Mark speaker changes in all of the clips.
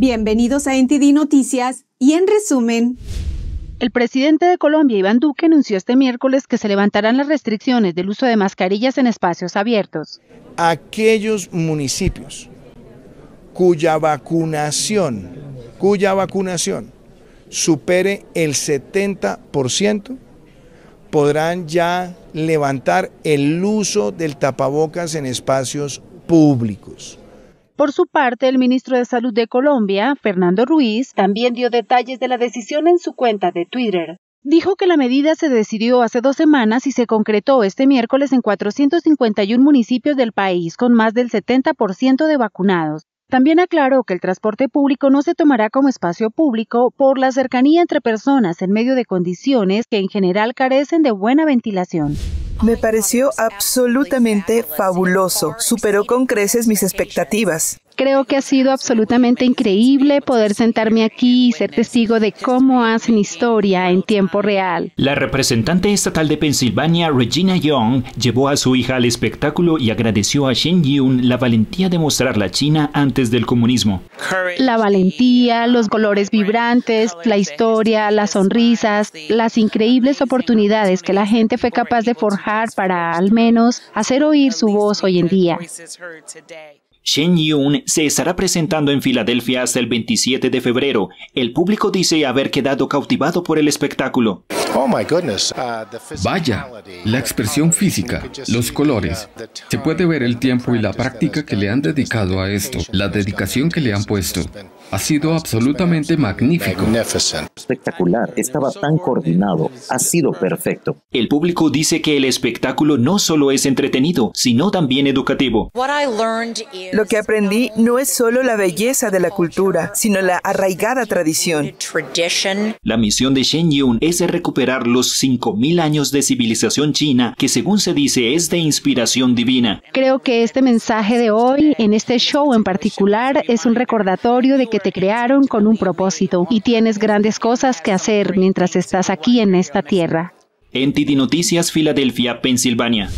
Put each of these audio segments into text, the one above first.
Speaker 1: Bienvenidos a NTD Noticias y en resumen. El presidente de Colombia, Iván Duque, anunció este miércoles que se levantarán las restricciones del uso de mascarillas en espacios abiertos.
Speaker 2: Aquellos municipios cuya vacunación, cuya vacunación supere el 70%, podrán ya levantar el uso del tapabocas en espacios públicos.
Speaker 1: Por su parte, el ministro de Salud de Colombia, Fernando Ruiz, también dio detalles de la decisión en su cuenta de Twitter. Dijo que la medida se decidió hace dos semanas y se concretó este miércoles en 451 municipios del país con más del 70% de vacunados. También aclaró que el transporte público no se tomará como espacio público por la cercanía entre personas en medio de condiciones que en general carecen de buena ventilación. Me pareció
Speaker 2: absolutamente fabuloso, superó con creces mis expectativas.
Speaker 1: Creo que ha sido absolutamente increíble poder sentarme aquí y ser testigo de cómo hacen historia en tiempo real.
Speaker 2: La representante estatal de Pensilvania, Regina Young, llevó a su hija al espectáculo y agradeció a Shen Yun la valentía de mostrar la China antes del comunismo.
Speaker 1: La valentía, los colores vibrantes, la historia, las sonrisas, las increíbles oportunidades que la gente fue capaz de forjar para al menos hacer oír su voz hoy en día.
Speaker 2: Shen Yun se estará presentando en Filadelfia hasta el 27 de febrero. El público dice haber quedado cautivado por el espectáculo. Oh, my goodness. Uh, Vaya, la expresión uh, física, los colores. Se puede ver el tiempo y la práctica que le han dedicado a esto, la
Speaker 3: dedicación que le han puesto. Ha sido absolutamente magnífico. Espectacular, estaba tan coordinado, ha sido perfecto.
Speaker 2: El público dice que el espectáculo no solo es entretenido, sino también educativo. Lo que aprendí no es solo la belleza de la cultura, sino la arraigada tradición. La misión de Shen Yun es de recuperar los 5.000 años de civilización china que según se dice es de inspiración divina.
Speaker 1: Creo que este mensaje de hoy, en este show en particular, es un recordatorio de que te crearon con un propósito y tienes grandes cosas que hacer mientras estás aquí en esta tierra.
Speaker 2: Entity Noticias, Filadelfia, Pensilvania.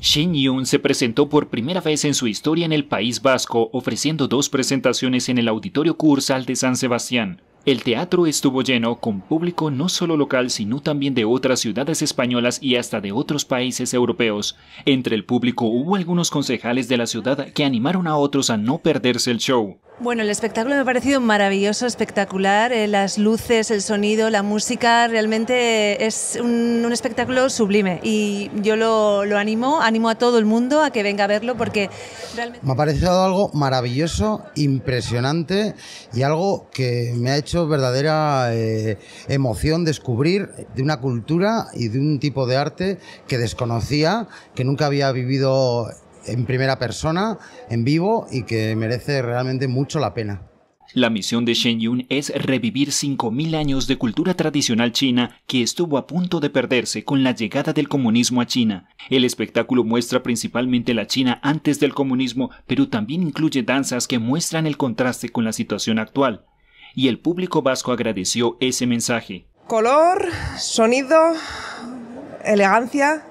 Speaker 2: Shin Yun se presentó por primera vez en su historia en el País Vasco, ofreciendo dos presentaciones en el Auditorio Cursal de San Sebastián. El teatro estuvo lleno con público no solo local, sino también de otras ciudades españolas y hasta de otros países europeos. Entre el público hubo algunos concejales de la ciudad que animaron a otros a no perderse el show.
Speaker 1: Bueno, el espectáculo me ha parecido maravilloso, espectacular. Eh, las luces, el sonido, la música, realmente es un, espectáculo sublime. Y yo lo, animo, animo a todo el mundo a que venga a verlo porque
Speaker 3: Me ha parecido algo maravilloso, impresionante y algo que me ha hecho verdadera eh, emoción descubrir de una cultura y de un tipo de arte que desconocía, que nunca había vivido en primera persona, en vivo y que merece realmente mucho la pena.
Speaker 2: La misión de Shen Yun es revivir 5.000 años de cultura tradicional china que estuvo a punto de perderse con la llegada del comunismo a China. El espectáculo muestra principalmente la China antes del comunismo, pero también incluye danzas que muestran el contraste con la situación actual. Y el público vasco agradeció ese mensaje.
Speaker 1: Color, sonido, elegancia,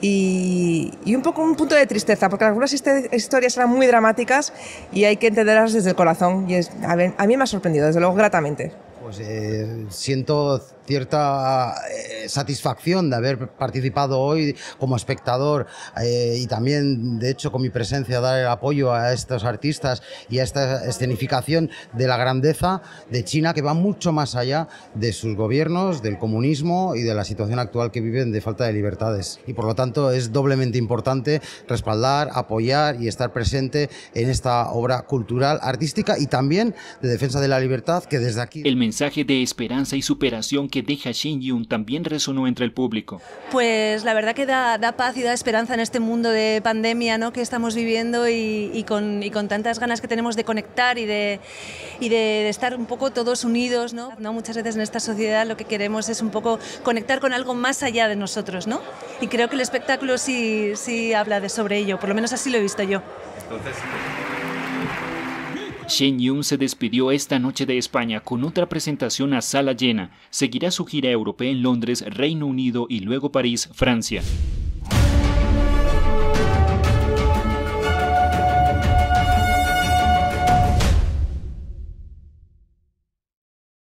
Speaker 1: y, un poco un punto de tristeza, porque algunas historias eran muy dramáticas y hay que entenderlas desde el corazón. Y a, mí me ha sorprendido, desde luego, gratamente.
Speaker 3: Pues eh, siento cierta eh, satisfacción de haber participado hoy como espectador eh, y también, de hecho, con mi presencia, dar el apoyo a estos artistas y a esta escenificación de la grandeza de China que va mucho más allá de sus gobiernos, del comunismo y de la situación actual que viven de falta de libertades. Y por lo tanto es doblemente importante respaldar, apoyar y estar presente en esta obra cultural, artística y también de defensa de la libertad que desde aquí...
Speaker 2: El mensaje de esperanza y superación que que deja Shin Yun también resonó entre el público.
Speaker 3: Pues la verdad que da, paz y da
Speaker 1: esperanza en este mundo de pandemia ¿no? que estamos viviendo y, con, tantas ganas que tenemos de conectar y de, estar un poco todos unidos. ¿no? Muchas veces en esta sociedad lo que queremos es un poco conectar con algo más allá de nosotros. ¿no? Y creo que el espectáculo sí, sí habla de, sobre ello, por lo menos así lo he visto yo.
Speaker 2: Shen Yun se despidió esta noche de España con otra presentación a sala llena. Seguirá su gira europea en Londres, Reino Unido y luego París, Francia.